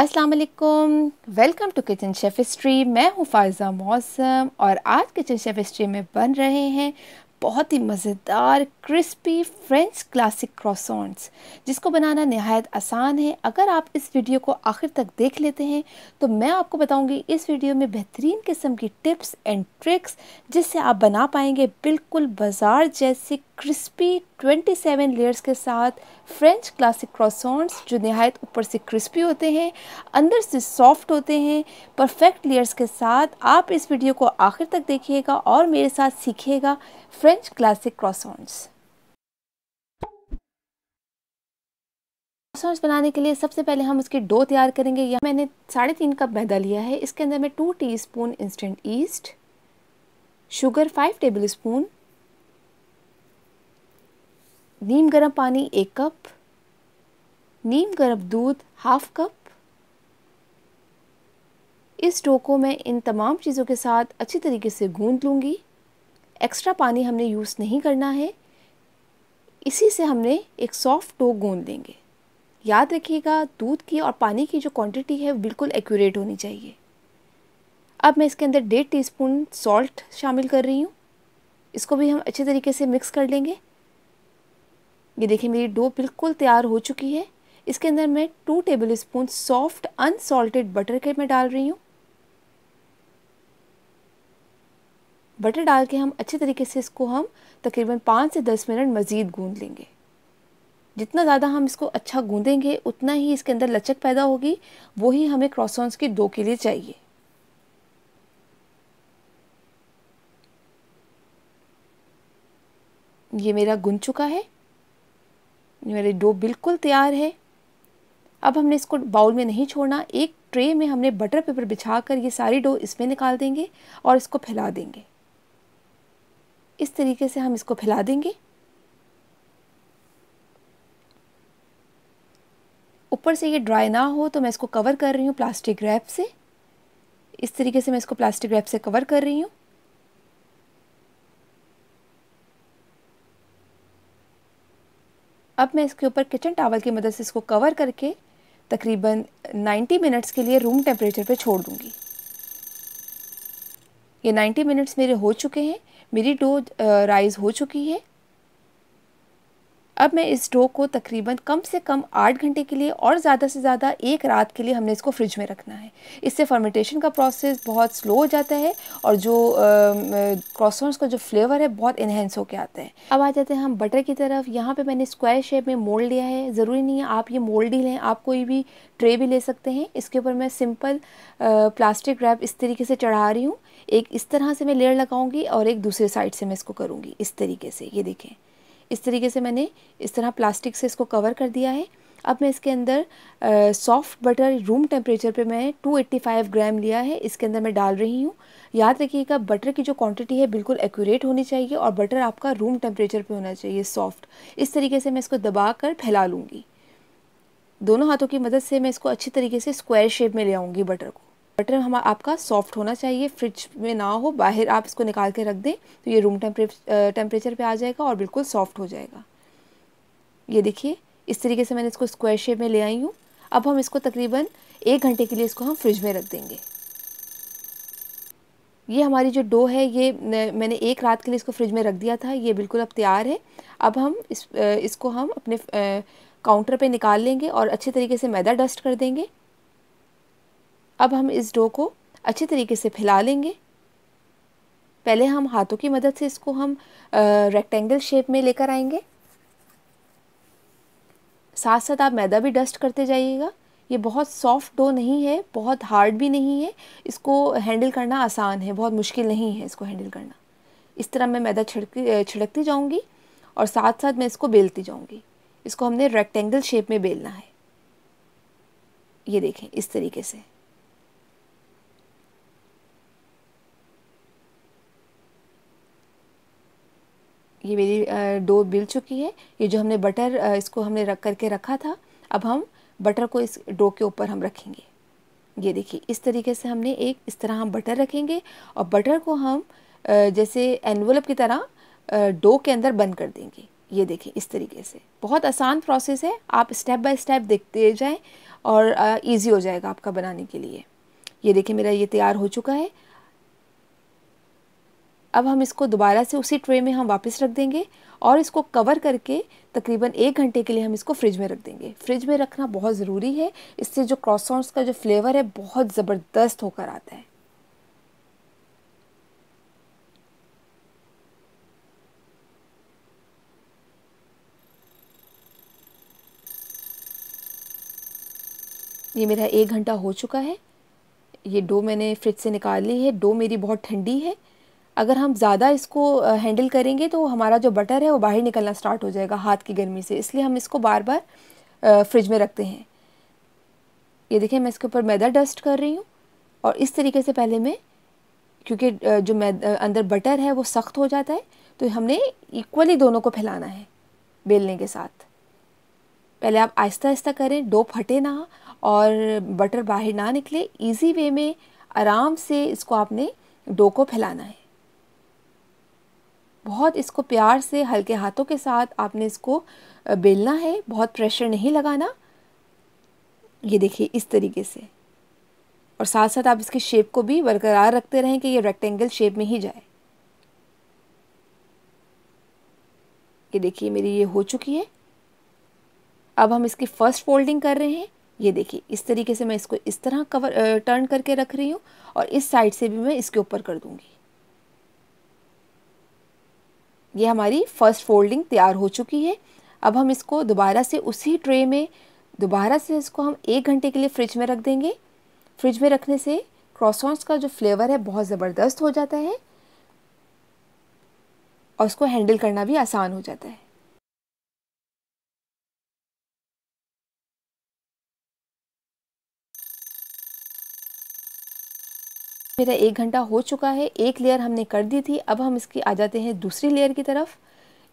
Aslam welcome to kitchen chef history मैं हूँ फायज़ा मौसम और आज किचन शेफ़ हिस्ट्री में बन रहे हैं बहुत ही मज़ेदार क्रिस्पी फ्रेंच क्लासिक क्रॉसॉन्ट्स जिसको बनाना नहायत आसान है अगर आप इस वीडियो को आखिर तक देख लेते हैं तो मैं आपको बताऊंगी इस वीडियो में बेहतरीन किस्म की टिप्स एंड ट्रिक्स जिससे आप बना पाएंगे बिल्कुल बाज़ार जैसे क्रिस्पी 27 लेयर्स के साथ फ्रेंच क्लासिक क्रॉसॉन्ट्स जो नहायत ऊपर से क्रिस्पी होते हैं अंदर से सॉफ्ट होते हैं परफेक्ट लेयर्स के साथ आप इस वीडियो को आखिर तक देखिएगा और मेरे साथ सीखिएगा फ्रेंच क्लासिक क्रॉसॉन्ट्स क्रॉसॉन्ट्स बनाने के लिए सबसे पहले हम उसकी डो तैयार करेंगे यहाँ मैंने साढ़े तीन कप मैदा लिया है इसके अंदर मैं two spoon instant yeast sugar five tablespoon नीम गर्म पानी एक कप नीम गर्म दूध हाफ कप इस डो को मैं इन तमाम चीज़ों के साथ अच्छी तरीके से गूंद लूँगी एक्स्ट्रा पानी हमने यूज़ नहीं करना है इसी से हमने एक सॉफ्ट डो गूंद देंगे याद रखिएगा दूध की और पानी की जो क्वांटिटी है बिल्कुल एक्यूरेट होनी चाहिए अब मैं इसके अंदर डेढ़ टीस्पून सॉल्ट शामिल कर रही हूँ इसको भी हम अच्छे तरीके से मिक्स कर लेंगे ये देखिए मेरी डो बिल्कुल तैयार हो चुकी है इसके अंदर मैं two tablespoon soft unsalted butter के मैं डाल रही हूँ बटर डाल के हम अच्छे तरीके से इसको हम तकरीबन पाँच से दस मिनट मज़ीद गूंद लेंगे जितना ज़्यादा हम इसको अच्छा गूंदेंगे उतना ही इसके अंदर लचक पैदा होगी वही हमें क्रॉसॉन्स की दो के लिए चाहिए ये मेरा गुन चुका है मेरे डो बिल्कुल तैयार है अब हमने इसको बाउल में नहीं छोड़ना एक ट्रे में हमने बटर पेपर बिछा कर ये सारी डो इसमें निकाल देंगे और इसको फैला देंगे इस तरीके से हम इसको फैला देंगे ऊपर से ये ड्राई ना हो तो मैं इसको कवर कर रही हूँ प्लास्टिक रैप से इस तरीके से मैं इसको प्लास्टिक रैप से कवर कर रही हूँ अब मैं इसके ऊपर किचन टावल की मदद से इसको कवर करके तकरीबन 90 मिनट्स के लिए रूम टेम्परेचर पे छोड़ दूँगी ये 90 मिनट्स मेरे हो चुके हैं मेरी डो राइज़ हो चुकी है अब मैं इस डो को तकरीबन कम से कम आठ घंटे के लिए और ज़्यादा से ज़्यादा एक रात के लिए हमने इसको फ्रिज में रखना है इससे फर्मेंटेशन का प्रोसेस बहुत स्लो हो जाता है और जो क्रॉसोन्स का जो फ्लेवर है बहुत इन्हेंस होकर आता है अब आ जाते हैं हम बटर की तरफ यहाँ पे मैंने स्क्वायर शेप में मोल्ड लिया है ज़रूरी नहीं है आप ये मोल्ड ही लें आप कोई भी ट्रे भी ले सकते हैं इसके ऊपर मैं सिंपल प्लास्टिक रैप इस तरीके से चढ़ा रही हूँ एक इस तरह से मैं लेयर लगाऊंगी और एक दूसरे साइड से मैं इसको करूँगी इस तरीके से ये देखें इस तरीके से मैंने इस तरह प्लास्टिक से इसको कवर कर दिया है अब मैं इसके अंदर सॉफ्ट बटर रूम टेम्परेचर पे मैं 285 ग्राम लिया है इसके अंदर मैं डाल रही हूँ याद रखिएगा बटर की जो क्वांटिटी है बिल्कुल एक्यूरेट होनी चाहिए और बटर आपका रूम टेम्परेचर पे होना चाहिए सॉफ्ट इस तरीके से मैं इसको दबा कर फैला लूँगी दोनों हाथों की मदद से मैं इसको अच्छी तरीके से स्क्वायर शेप में ले आऊँगी बटर को बटर हम आपका सॉफ्ट होना चाहिए फ्रिज में ना हो बाहर आप इसको निकाल के रख दें तो ये रूम टेम्परेचर पे आ जाएगा और बिल्कुल सॉफ्ट हो जाएगा ये देखिए इस तरीके से मैंने इसको स्क्वायर शेप में ले आई हूँ अब हम इसको तकरीबन एक घंटे के लिए इसको हम फ्रिज में रख देंगे ये हमारी जो डो है ये मैंने एक रात के लिए इसको फ्रिज में रख दिया था ये बिल्कुल अब तैयार है अब हम इस इसको हम अपने काउंटर पे निकाल लेंगे और अच्छे तरीके से मैदा डस्ट कर देंगे अब हम इस डो को अच्छे तरीके से फैला लेंगे पहले हम हाथों की मदद से इसको हम रेक्टेंगल शेप में लेकर आएंगे साथ साथ आप मैदा भी डस्ट करते जाइएगा ये बहुत सॉफ्ट डो नहीं है बहुत हार्ड भी नहीं है इसको हैंडल करना आसान है बहुत मुश्किल नहीं है इसको हैंडल करना इस तरह मैं मैदा छिड़की छिड़कती जाऊँगी और साथ साथ मैं इसको बेलती जाऊँगी इसको हमने रेक्टेंगल शेप में बेलना है ये देखें इस तरीके से ये मेरी डो बिल चुकी है ये जो हमने बटर इसको हमने रख करके रखा था अब हम बटर को इस डो के ऊपर हम रखेंगे ये देखिए इस तरीके से हमने एक इस तरह हम बटर रखेंगे और बटर को हम जैसे एनवलप की तरह डो के अंदर बंद कर देंगे ये देखिए इस तरीके से बहुत आसान प्रोसेस है आप स्टेप बाय स्टेप देखते जाएं और इजी हो जाएगा आपका बनाने के लिए ये देखिए मेरा ये तैयार हो चुका है अब हम इसको दोबारा से उसी ट्रे में हम वापस रख देंगे और इसको कवर करके तकरीबन एक घंटे के लिए हम इसको फ्रिज में रख देंगे फ्रिज में रखना बहुत ज़रूरी है इससे जो क्रॉसॉन्स का जो फ्लेवर है बहुत ज़बरदस्त होकर आता है ये मेरा एक घंटा हो चुका है ये डो मैंने फ्रिज से निकाल ली है डो मेरी बहुत ठंडी है अगर हम ज़्यादा इसको हैंडल करेंगे तो हमारा जो बटर है वो बाहर निकलना स्टार्ट हो जाएगा हाथ की गर्मी से इसलिए हम इसको बार बार फ्रिज में रखते हैं ये देखिए मैं इसके ऊपर मैदा डस्ट कर रही हूँ और इस तरीके से पहले मैं क्योंकि जो मैद अंदर बटर है वो सख्त हो जाता है तो हमने इक्वली दोनों को फैलाना है बेलने के साथ पहले आप आहिस्ता आहिस्ता करें डो फटे ना और बटर बाहर ना निकले इजी वे में आराम से इसको आपने डो को फैलाना है बहुत इसको प्यार से हल्के हाथों के साथ आपने इसको बेलना है बहुत प्रेशर नहीं लगाना ये देखिए इस तरीके से और साथ साथ आप इसके शेप को भी बरकरार रखते रहें कि ये रेक्टेंगल शेप में ही जाए ये देखिए मेरी ये हो चुकी है अब हम इसकी फ़र्स्ट फोल्डिंग कर रहे हैं ये देखिए इस तरीके से मैं इसको इस तरह कवर टर्न करके रख रही हूँ और इस साइड से भी मैं इसके ऊपर कर दूँगी ये हमारी फर्स्ट फोल्डिंग तैयार हो चुकी है अब हम इसको दोबारा से उसी ट्रे में दोबारा से इसको हम एक घंटे के लिए फ्रिज में रख देंगे फ्रिज में रखने से क्रॉसॉन्स का जो फ्लेवर है बहुत ज़बरदस्त हो जाता है और उसको हैंडल करना भी आसान हो जाता है मेरा एक घंटा हो चुका है एक लेयर हमने कर दी थी अब हम इसकी आ जाते हैं दूसरी लेयर की तरफ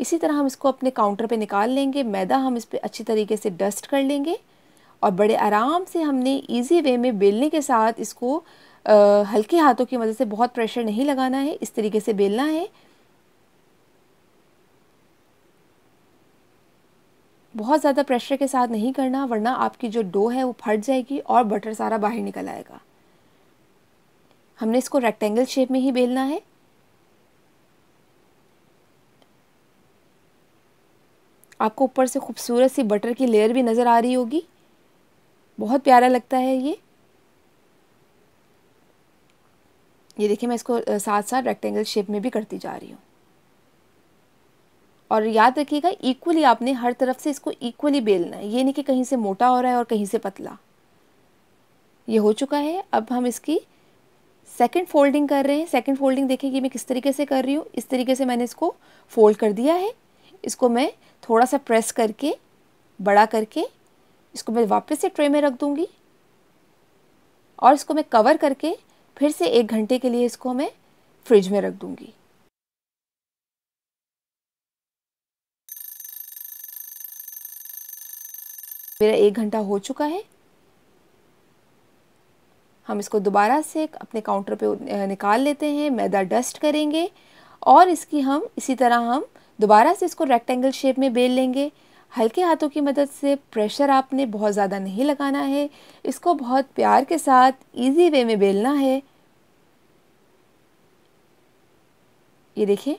इसी तरह हम इसको अपने काउंटर पे निकाल लेंगे मैदा हम इस पर अच्छी तरीके से डस्ट कर लेंगे और बड़े आराम से हमने इजी वे में बेलने के साथ इसको हल्के हाथों की मदद से बहुत प्रेशर नहीं लगाना है इस तरीके से बेलना है बहुत ज़्यादा प्रेशर के साथ नहीं करना वरना आपकी जो डो है वो फट जाएगी और बटर सारा बाहर निकल आएगा हमने इसको रेक्टेंगल शेप में ही बेलना है आपको ऊपर से खूबसूरत सी बटर की लेयर भी नज़र आ रही होगी बहुत प्यारा लगता है ये ये देखिए मैं इसको साथ साथ रेक्टेंगल शेप में भी करती जा रही हूँ और याद रखिएगा इक्वली आपने हर तरफ से इसको इक्वली बेलना है ये नहीं कि कहीं से मोटा हो रहा है और कहीं से पतला ये हो चुका है अब हम इसकी सेकेंड फोल्डिंग कर रहे हैं सेकेंड फोल्डिंग देखें कि मैं किस तरीके से कर रही हूँ इस तरीके से मैंने इसको फोल्ड कर दिया है इसको मैं थोड़ा सा प्रेस करके बड़ा करके इसको मैं वापस से ट्रे में रख दूँगी और इसको मैं कवर करके फिर से एक घंटे के लिए इसको मैं फ्रिज में रख दूँगी मेरा एक घंटा हो चुका है हम इसको दोबारा से अपने काउंटर पे निकाल लेते हैं मैदा डस्ट करेंगे और इसकी हम इसी तरह हम दोबारा से इसको रेक्टेंगल शेप में बेल लेंगे हल्के हाथों की मदद से प्रेशर आपने बहुत ज़्यादा नहीं लगाना है इसको बहुत प्यार के साथ इजी वे में बेलना है ये देखिए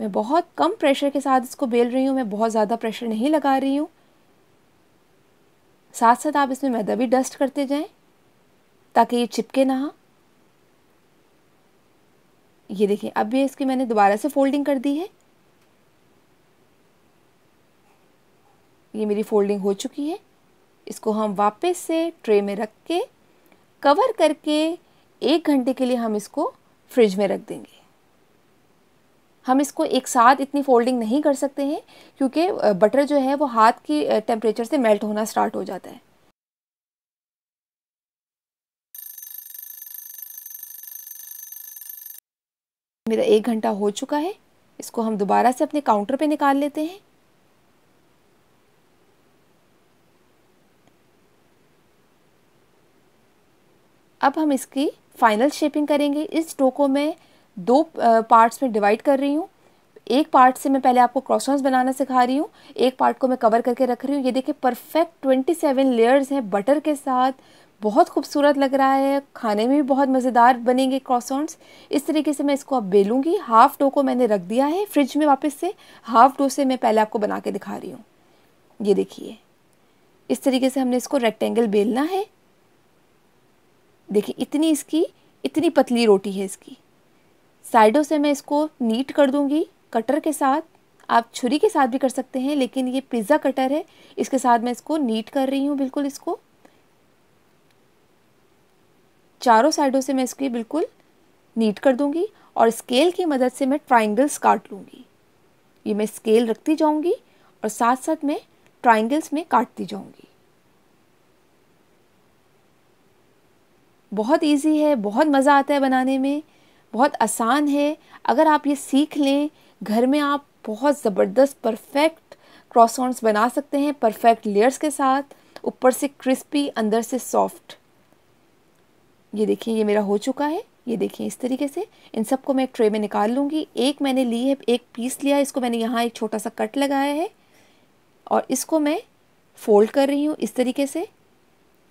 मैं बहुत कम प्रेशर के साथ इसको बेल रही हूँ मैं बहुत ज़्यादा प्रेशर नहीं लगा रही हूँ साथ साथ आप इसमें मैदा भी डस्ट करते जाएं ताकि ये चिपके ना ये देखिए अब ये इसकी मैंने दोबारा से फोल्डिंग कर दी है ये मेरी फोल्डिंग हो चुकी है इसको हम वापस से ट्रे में रख के कवर करके एक घंटे के लिए हम इसको फ्रिज में रख देंगे हम इसको एक साथ इतनी फोल्डिंग नहीं कर सकते हैं क्योंकि बटर जो है वो हाथ की टेम्परेचर से मेल्ट होना स्टार्ट हो जाता है मेरा एक घंटा हो चुका है इसको हम दोबारा से अपने काउंटर पे निकाल लेते हैं अब हम इसकी फाइनल शेपिंग करेंगे इस टो को मैं दो पार्ट्स में डिवाइड कर रही हूँ एक पार्ट से मैं पहले आपको क्रॉसॉन्स बनाना सिखा रही हूँ एक पार्ट को मैं कवर करके रख रही हूँ ये देखिए परफेक्ट 27 लेयर्स हैं बटर के साथ बहुत खूबसूरत लग रहा है खाने में भी बहुत मज़ेदार बनेंगे क्रॉसॉन्ट्स इस तरीके से मैं इसको अब बेलूँगी हाफ़ डो को मैंने रख दिया है फ्रिज में वापस से हाफ़ डो से मैं पहले आपको बना के दिखा रही हूँ ये देखिए इस तरीके से हमने इसको रेक्टेंगल बेलना है देखिए इतनी इसकी इतनी पतली रोटी है इसकी साइडों से मैं इसको नीट कर दूँगी कटर के साथ आप छुरी के साथ भी कर सकते हैं लेकिन ये पिज़्ज़ा कटर है इसके साथ मैं इसको नीट कर रही हूँ बिल्कुल इसको चारों साइडों से मैं इसकी बिल्कुल नीट कर दूंगी और स्केल की मदद से मैं ट्राइंगल्स काट लूँगी ये मैं स्केल रखती जाऊँगी और साथ साथ मैं ट्राइंगल्स में काटती जाऊँगी बहुत इजी है बहुत मज़ा आता है बनाने में बहुत आसान है अगर आप ये सीख लें घर में आप बहुत ज़बरदस्त परफेक्ट क्रॉसॉन्स बना सकते हैं परफेक्ट लेयर्स के साथ ऊपर से क्रिस्पी अंदर से सॉफ्ट ये देखिए ये मेरा हो चुका है ये देखिए इस तरीके से इन सबको मैं एक ट्रे में निकाल लूँगी एक मैंने ली है एक पीस लिया इसको मैंने यहाँ एक छोटा सा कट लगाया है और इसको मैं फोल्ड कर रही हूँ इस तरीके से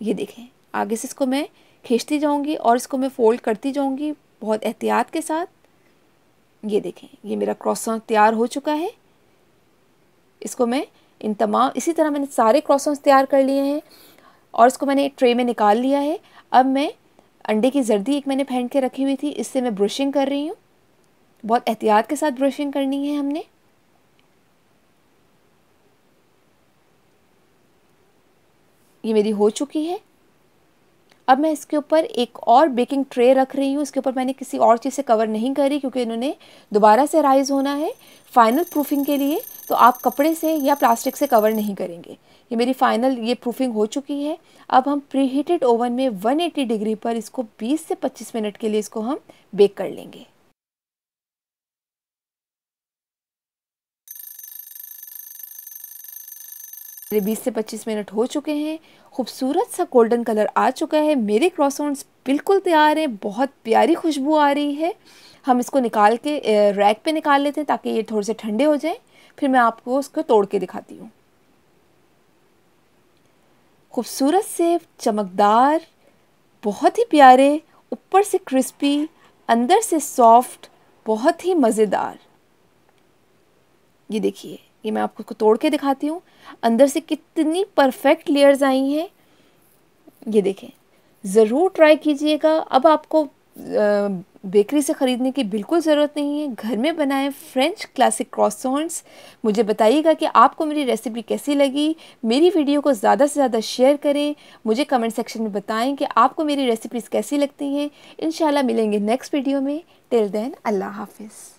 ये देखें आगे से इसको मैं खींचती जाऊँगी और इसको मैं फ़ोल्ड करती जाऊँगी बहुत एहतियात के साथ ये देखें ये मेरा क्रॉसन तैयार हो चुका है इसको मैं इन तमाम इसी तरह मैंने सारे क्रॉसॉन्स तैयार कर लिए हैं और इसको मैंने एक ट्रे में निकाल लिया है अब मैं अंडे की जर्दी एक मैंने फेंट के रखी हुई थी इससे मैं ब्रशिंग कर रही हूँ बहुत एहतियात के साथ ब्रशिंग करनी है हमने ये मेरी हो चुकी है अब मैं इसके ऊपर एक और बेकिंग ट्रे रख रही हूँ इसके ऊपर मैंने किसी और चीज़ से कवर नहीं करी क्योंकि इन्होंने दोबारा से राइज होना है फाइनल प्रूफिंग के लिए तो आप कपड़े से या प्लास्टिक से कवर नहीं करेंगे ये मेरी फाइनल ये प्रूफिंग हो चुकी है अब हम प्री हीटेड ओवन में 180 डिग्री पर इसको 20 से 25 मिनट के लिए इसको हम बेक कर लेंगे मेरे 20 से 25 मिनट हो चुके हैं खूबसूरत सा गोल्डन कलर आ चुका है मेरे क्रॉसोन्स बिल्कुल तैयार हैं बहुत प्यारी खुशबू आ रही है हम इसको निकाल के रैक पे निकाल लेते हैं ताकि ये थोड़े से ठंडे हो जाएं फिर मैं आपको उसको तोड़ के दिखाती हूँ खूबसूरत से चमकदार बहुत ही प्यारे ऊपर से क्रिस्पी अंदर से सॉफ्ट बहुत ही मज़ेदार ये देखिए ये मैं आपको उसको तोड़ के दिखाती हूँ अंदर से कितनी परफेक्ट लेयर्स आई हैं ये देखें ज़रूर ट्राई कीजिएगा अब आपको बेकरी से ख़रीदने की बिल्कुल ज़रूरत नहीं है घर में बनाए फ्रेंच क्लासिक क्रॉसॉन्ट्स मुझे बताइएगा कि आपको मेरी रेसिपी कैसी लगी मेरी वीडियो को ज़्यादा से ज़्यादा शेयर करें मुझे कमेंट सेक्शन में बताएं कि आपको मेरी रेसिपीज़ कैसी लगती हैं इन मिलेंगे नेक्स्ट वीडियो में टिल देन अल्लाह हाफिज़